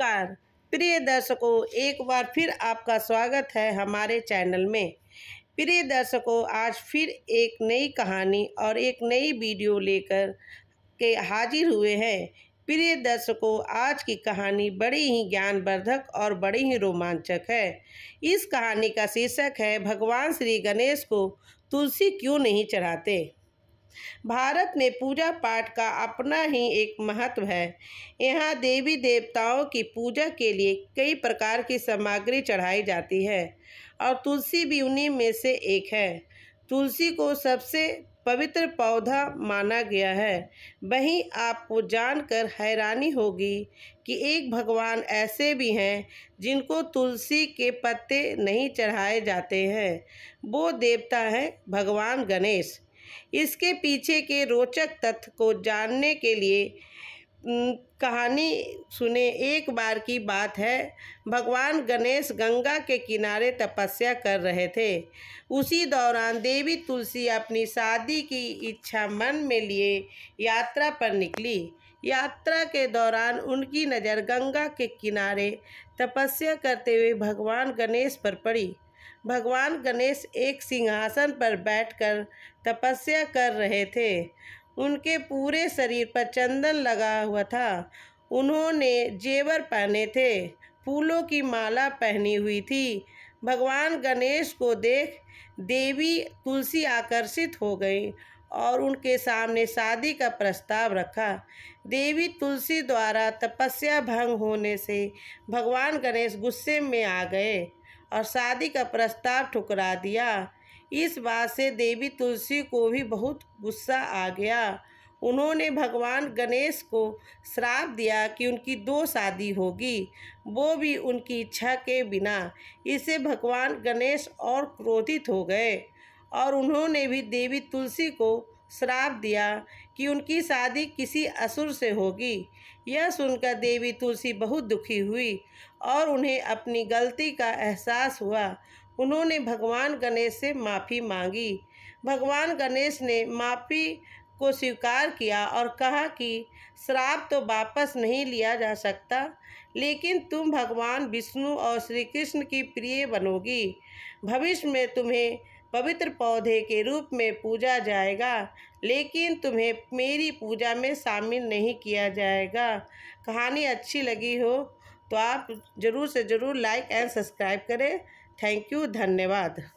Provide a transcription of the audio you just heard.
नमस्कार प्रिय दर्शकों एक बार फिर आपका स्वागत है हमारे चैनल में प्रिय दर्शकों आज फिर एक नई कहानी और एक नई वीडियो लेकर के हाजिर हुए हैं प्रिय दर्शकों आज की कहानी बड़ी ही ज्ञानवर्धक और बड़ी ही रोमांचक है इस कहानी का शीर्षक है भगवान श्री गणेश को तुलसी क्यों नहीं चढ़ाते भारत में पूजा पाठ का अपना ही एक महत्व है यहाँ देवी देवताओं की पूजा के लिए कई प्रकार की सामग्री चढ़ाई जाती है और तुलसी भी उन्हीं में से एक है तुलसी को सबसे पवित्र पौधा माना गया है वहीं आपको जानकर हैरानी होगी कि एक भगवान ऐसे भी हैं जिनको तुलसी के पत्ते नहीं चढ़ाए जाते हैं वो देवता हैं भगवान गणेश इसके पीछे के रोचक तथ्य को जानने के लिए कहानी सुने एक बार की बात है भगवान गणेश गंगा के किनारे तपस्या कर रहे थे उसी दौरान देवी तुलसी अपनी शादी की इच्छा मन में लिए यात्रा पर निकली यात्रा के दौरान उनकी नज़र गंगा के किनारे तपस्या करते हुए भगवान गणेश पर पड़ी भगवान गणेश एक सिंहासन पर बैठकर तपस्या कर रहे थे उनके पूरे शरीर पर चंदन लगा हुआ था उन्होंने जेवर पहने थे फूलों की माला पहनी हुई थी भगवान गणेश को देख देवी तुलसी आकर्षित हो गई और उनके सामने शादी का प्रस्ताव रखा देवी तुलसी द्वारा तपस्या भंग होने से भगवान गणेश गुस्से में आ गए और शादी का प्रस्ताव ठुकरा दिया इस बात से देवी तुलसी को भी बहुत गुस्सा आ गया उन्होंने भगवान गणेश को श्राप दिया कि उनकी दो शादी होगी वो भी उनकी इच्छा के बिना इससे भगवान गणेश और क्रोधित हो गए और उन्होंने भी देवी तुलसी को श्राप दिया कि उनकी शादी किसी असुर से होगी यह सुनकर देवी तुलसी बहुत दुखी हुई और उन्हें अपनी गलती का एहसास हुआ उन्होंने भगवान गणेश से माफ़ी मांगी भगवान गणेश ने माफ़ी को स्वीकार किया और कहा कि श्राप तो वापस नहीं लिया जा सकता लेकिन तुम भगवान विष्णु और श्री कृष्ण की प्रिय बनोगी भविष्य में तुम्हें पवित्र पौधे के रूप में पूजा जाएगा लेकिन तुम्हें मेरी पूजा में शामिल नहीं किया जाएगा कहानी अच्छी लगी हो तो आप ज़रूर से ज़रूर लाइक एंड सब्सक्राइब करें थैंक यू धन्यवाद